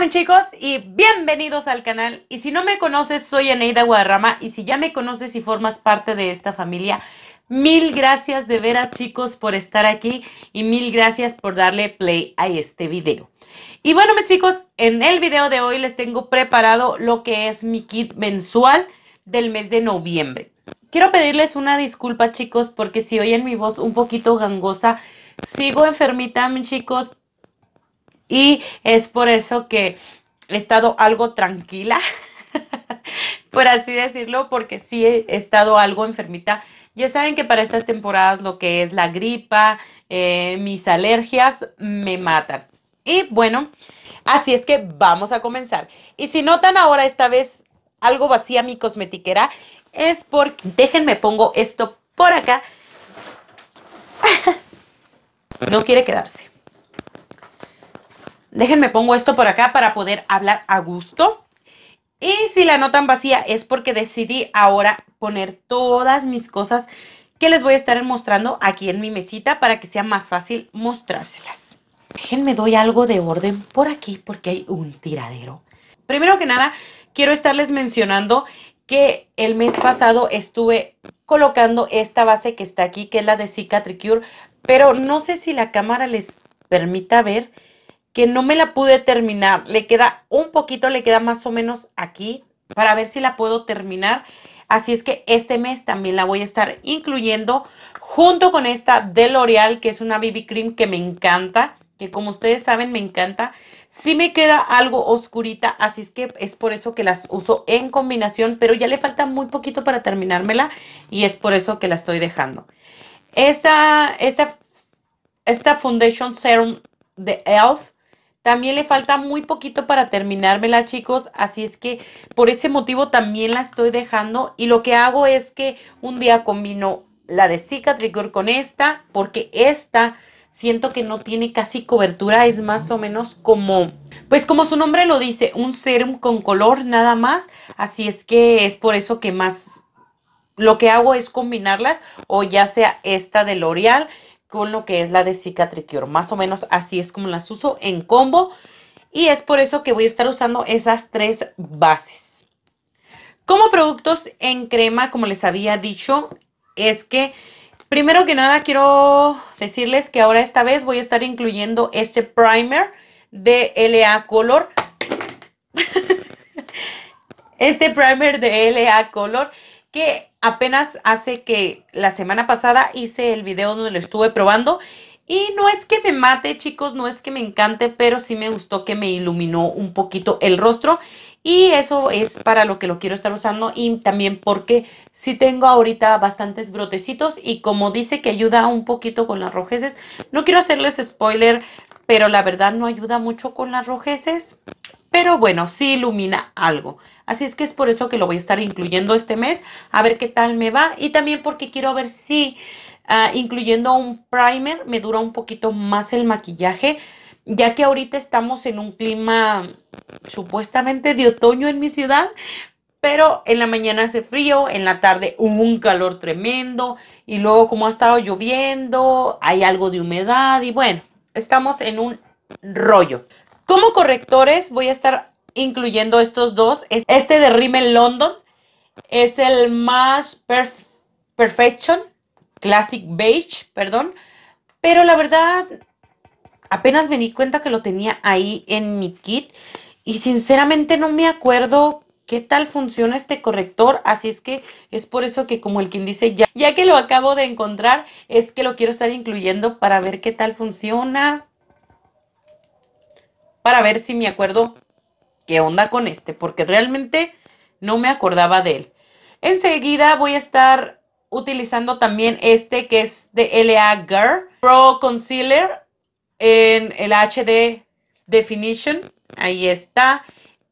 mis chicos y bienvenidos al canal. Y si no me conoces, soy Aneida Guadarrama y si ya me conoces y formas parte de esta familia, mil gracias de veras chicos por estar aquí y mil gracias por darle play a este video. Y bueno mis chicos, en el video de hoy les tengo preparado lo que es mi kit mensual del mes de noviembre. Quiero pedirles una disculpa chicos porque si oyen mi voz un poquito gangosa, sigo enfermita mis chicos y es por eso que he estado algo tranquila, por así decirlo, porque sí he estado algo enfermita. Ya saben que para estas temporadas lo que es la gripa, eh, mis alergias me matan. Y bueno, así es que vamos a comenzar. Y si notan ahora esta vez algo vacía mi cosmetiquera, es porque, déjenme pongo esto por acá. no quiere quedarse. Déjenme pongo esto por acá para poder hablar a gusto. Y si la notan vacía es porque decidí ahora poner todas mis cosas que les voy a estar mostrando aquí en mi mesita para que sea más fácil mostrárselas. Déjenme doy algo de orden por aquí porque hay un tiradero. Primero que nada, quiero estarles mencionando que el mes pasado estuve colocando esta base que está aquí, que es la de Cicatricure, pero no sé si la cámara les permita ver que no me la pude terminar. Le queda un poquito, le queda más o menos aquí para ver si la puedo terminar. Así es que este mes también la voy a estar incluyendo junto con esta de L'Oreal, que es una BB Cream que me encanta, que como ustedes saben me encanta. Si me queda algo oscurita, así es que es por eso que las uso en combinación, pero ya le falta muy poquito para terminármela y es por eso que la estoy dejando. Esta, esta, esta Foundation Serum de e.l.f también le falta muy poquito para terminármela, chicos, así es que por ese motivo también la estoy dejando y lo que hago es que un día combino la de Cicatricure con esta, porque esta siento que no tiene casi cobertura, es más o menos como, pues como su nombre lo dice, un serum con color nada más, así es que es por eso que más lo que hago es combinarlas o ya sea esta de L'Oreal con lo que es la de Cicatricure. Más o menos así es como las uso en combo. Y es por eso que voy a estar usando esas tres bases. Como productos en crema, como les había dicho, es que primero que nada quiero decirles que ahora esta vez voy a estar incluyendo este primer de LA Color. este primer de LA Color que apenas hace que la semana pasada hice el video donde lo estuve probando y no es que me mate, chicos, no es que me encante, pero sí me gustó que me iluminó un poquito el rostro. Y eso es para lo que lo quiero estar usando y también porque si tengo ahorita bastantes brotecitos y como dice que ayuda un poquito con las rojeces, no quiero hacerles spoiler, pero la verdad no ayuda mucho con las rojeces pero bueno, sí ilumina algo. Así es que es por eso que lo voy a estar incluyendo este mes, a ver qué tal me va y también porque quiero ver si ah, incluyendo un primer me dura un poquito más el maquillaje, ya que ahorita estamos en un clima supuestamente de otoño en mi ciudad, pero en la mañana hace frío, en la tarde un calor tremendo y luego como ha estado lloviendo, hay algo de humedad y bueno, estamos en un rollo. Como correctores voy a estar incluyendo estos dos. Este de Rimmel London es el más Perfection, Classic Beige, perdón. Pero la verdad, apenas me di cuenta que lo tenía ahí en mi kit y sinceramente no me acuerdo qué tal funciona este corrector, así es que es por eso que como el quien dice ya, ya que lo acabo de encontrar, es que lo quiero estar incluyendo para ver qué tal funciona, para ver si me acuerdo qué onda con este, porque realmente no me acordaba de él. Enseguida voy a estar utilizando también este que es de LA Girl Pro Concealer en el HD Definition. Ahí está.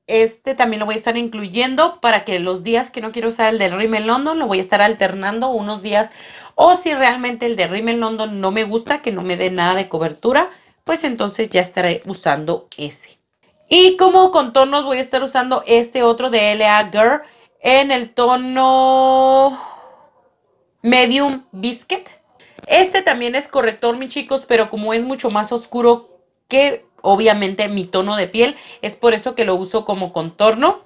Este también lo voy a estar incluyendo para que los días que no quiero usar el de Rimmel London lo voy a estar alternando unos días. O si realmente el de Rimmel London no me gusta, que no me dé nada de cobertura, pues entonces ya estaré usando ese. Y como contornos voy a estar usando este otro de LA Girl en el tono Medium Biscuit. Este también es corrector, mis chicos, pero como es mucho más oscuro que obviamente mi tono de piel, es por eso que lo uso como contorno.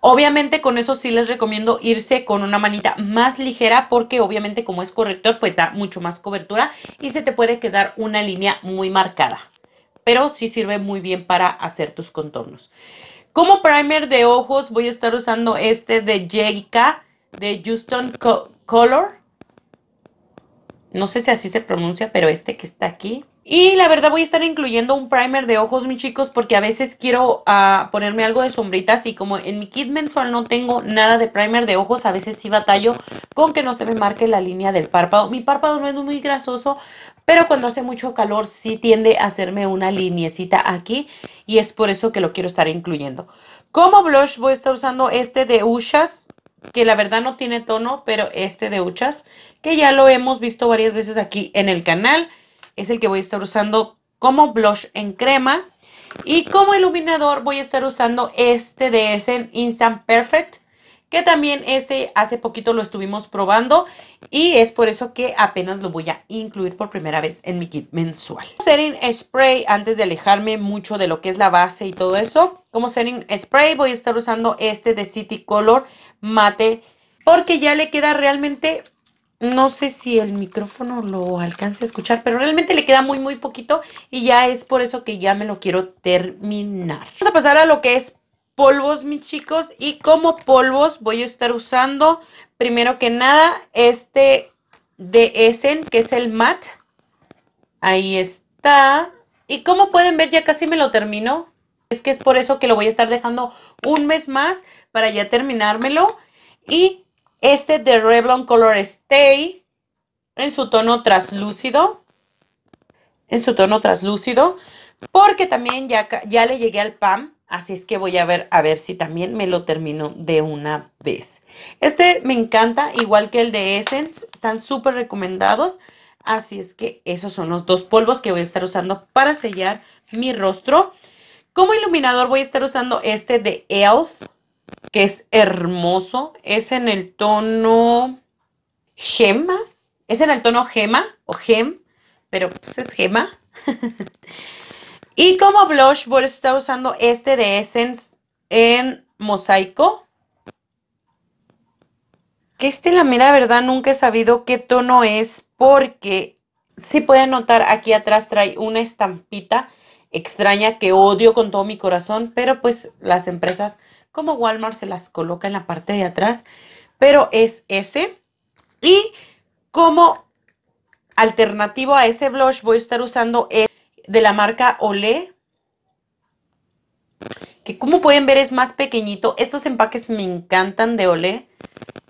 Obviamente con eso sí les recomiendo irse con una manita más ligera porque obviamente como es corrector pues da mucho más cobertura y se te puede quedar una línea muy marcada. Pero sí sirve muy bien para hacer tus contornos. Como primer de ojos voy a estar usando este de J.K. de Houston Color. No sé si así se pronuncia, pero este que está aquí y la verdad voy a estar incluyendo un primer de ojos, mis chicos, porque a veces quiero ah, ponerme algo de sombritas y como en mi kit mensual no tengo nada de primer de ojos, a veces sí batallo con que no se me marque la línea del párpado. Mi párpado no es muy grasoso, pero cuando hace mucho calor sí tiende a hacerme una liniecita aquí y es por eso que lo quiero estar incluyendo. Como blush voy a estar usando este de Ushas, que la verdad no tiene tono, pero este de Ushas, que ya lo hemos visto varias veces aquí en el canal es el que voy a estar usando como blush en crema. Y como iluminador voy a estar usando este de Essen Instant Perfect, que también este hace poquito lo estuvimos probando y es por eso que apenas lo voy a incluir por primera vez en mi kit mensual. Setting Spray, antes de alejarme mucho de lo que es la base y todo eso, como Setting Spray voy a estar usando este de City Color Mate porque ya le queda realmente no sé si el micrófono lo alcance a escuchar, pero realmente le queda muy, muy poquito y ya es por eso que ya me lo quiero terminar. Vamos a pasar a lo que es polvos, mis chicos. Y como polvos voy a estar usando, primero que nada, este de Essen, que es el matte. Ahí está. Y como pueden ver, ya casi me lo termino. Es que es por eso que lo voy a estar dejando un mes más para ya terminármelo. Y este de Revlon Color Stay en su tono traslúcido. En su tono traslúcido. Porque también ya, ya le llegué al PAM. Así es que voy a ver, a ver si también me lo termino de una vez. Este me encanta, igual que el de Essence. Están súper recomendados. Así es que esos son los dos polvos que voy a estar usando para sellar mi rostro. Como iluminador voy a estar usando este de e.l.f que es hermoso, es en el tono gema, es en el tono gema o gem, pero pues es gema. y como blush voy a estar usando este de Essence en mosaico. Que este la mira verdad nunca he sabido qué tono es porque si pueden notar aquí atrás trae una estampita extraña que odio con todo mi corazón, pero pues las empresas como Walmart se las coloca en la parte de atrás, pero es ese. Y como alternativo a ese blush voy a estar usando el de la marca Olé, que como pueden ver es más pequeñito. Estos empaques me encantan de Olé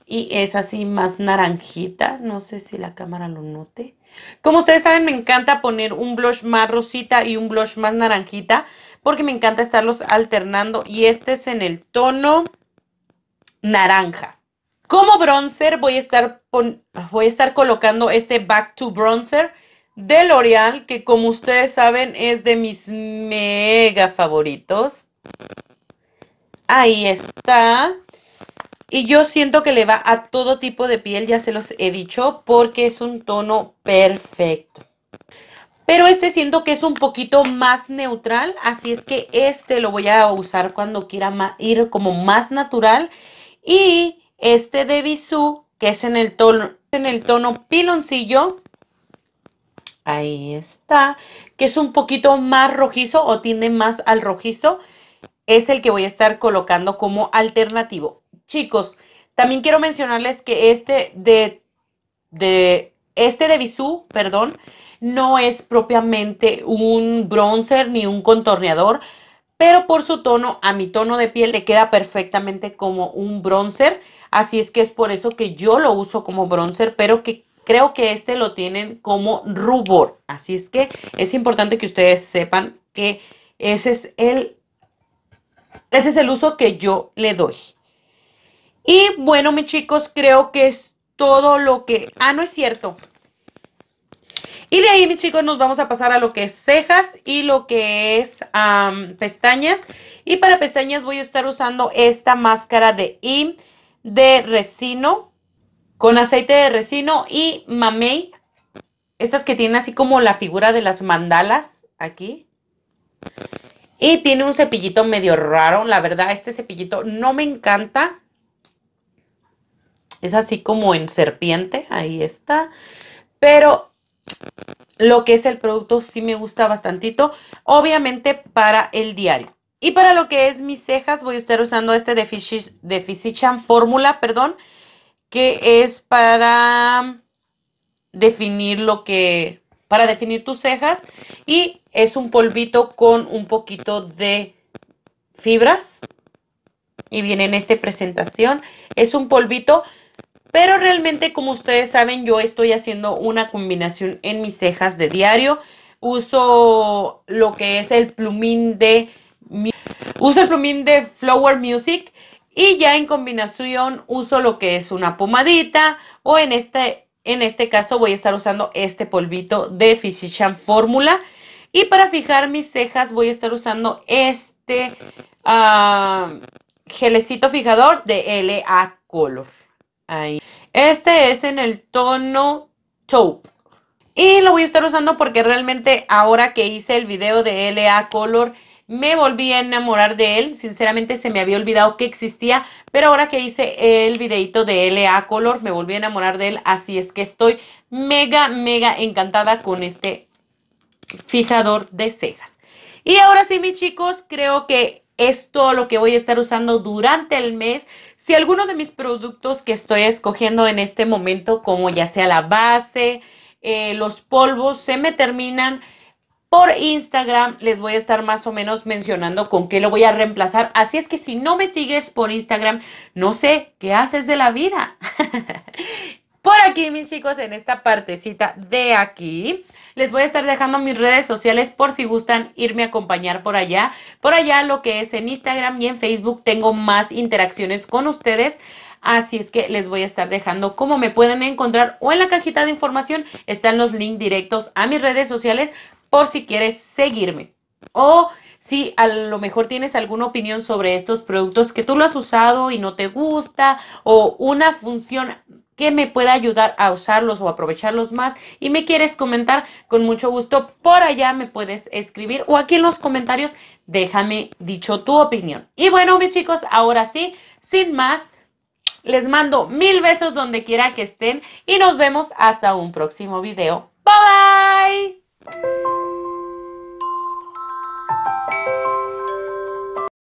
y es así más naranjita, no sé si la cámara lo note. Como ustedes saben, me encanta poner un blush más rosita y un blush más naranjita porque me encanta estarlos alternando y este es en el tono naranja. Como bronzer voy a estar, voy a estar colocando este Back to Bronzer de L'Oreal que como ustedes saben es de mis mega favoritos. Ahí está. Y yo siento que le va a todo tipo de piel, ya se los he dicho, porque es un tono perfecto. Pero este siento que es un poquito más neutral, así es que este lo voy a usar cuando quiera ir como más natural. Y este de visu que es en el tono, en el tono piloncillo, ahí está, que es un poquito más rojizo o tiende más al rojizo, es el que voy a estar colocando como alternativo. Chicos, también quiero mencionarles que este de, de este de Bisú, perdón, no es propiamente un bronzer ni un contorneador, pero por su tono, a mi tono de piel le queda perfectamente como un bronzer, así es que es por eso que yo lo uso como bronzer, pero que creo que este lo tienen como rubor, así es que es importante que ustedes sepan que ese es ese es el uso que yo le doy. Y bueno, mis chicos, creo que es todo lo que... Ah, no es cierto. Y de ahí, mis chicos, nos vamos a pasar a lo que es cejas y lo que es pestañas. Y para pestañas voy a estar usando esta máscara de y de resino, con aceite de resino y mamey. Estas que tienen así como la figura de las mandalas aquí. Y tiene un cepillito medio raro, la verdad, este cepillito no me encanta. Es así como en serpiente, ahí está. Pero lo que es el producto sí me gusta bastantito, obviamente para el diario. Y para lo que es mis cejas voy a estar usando este de, de perdón, que es para definir lo que, para definir tus cejas y es un polvito con un poquito de fibras y viene en esta presentación. Es un polvito pero realmente, como ustedes saben, yo estoy haciendo una combinación en mis cejas de diario. Uso lo que es el plumín de... Uso el plumín de Flower Music y ya en combinación uso lo que es una pomadita o en este, en este caso voy a estar usando este polvito de Physician fórmula Y para fijar mis cejas voy a estar usando este ah, gelecito fijador de LA Color. Ahí. Este es en el tono taupe. Y lo voy a estar usando porque realmente ahora que hice el video de LA Color, me volví a enamorar de él. Sinceramente se me había olvidado que existía, pero ahora que hice el videito de LA Color, me volví a enamorar de él. Así es que estoy mega, mega encantada con este fijador de cejas. Y ahora sí, mis chicos, creo que es todo lo que voy a estar usando durante el mes. Si alguno de mis productos que estoy escogiendo en este momento, como ya sea la base, eh, los polvos, se me terminan, por Instagram les voy a estar más o menos mencionando con qué lo voy a reemplazar. Así es que si no me sigues por Instagram, no sé qué haces de la vida. por aquí, mis chicos, en esta partecita de aquí, les voy a estar dejando mis redes sociales por si gustan irme a acompañar por allá. Por allá lo que es en Instagram y en Facebook tengo más interacciones con ustedes. Así es que les voy a estar dejando cómo me pueden encontrar o en la cajita de información están los links directos a mis redes sociales por si quieres seguirme. O si a lo mejor tienes alguna opinión sobre estos productos que tú lo has usado y no te gusta o una función que me pueda ayudar a usarlos o aprovecharlos más y me quieres comentar, con mucho gusto por allá me puedes escribir o aquí en los comentarios déjame dicho tu opinión. Y bueno, mis chicos, ahora sí, sin más, les mando mil besos donde quiera que estén y nos vemos hasta un próximo video. Bye bye.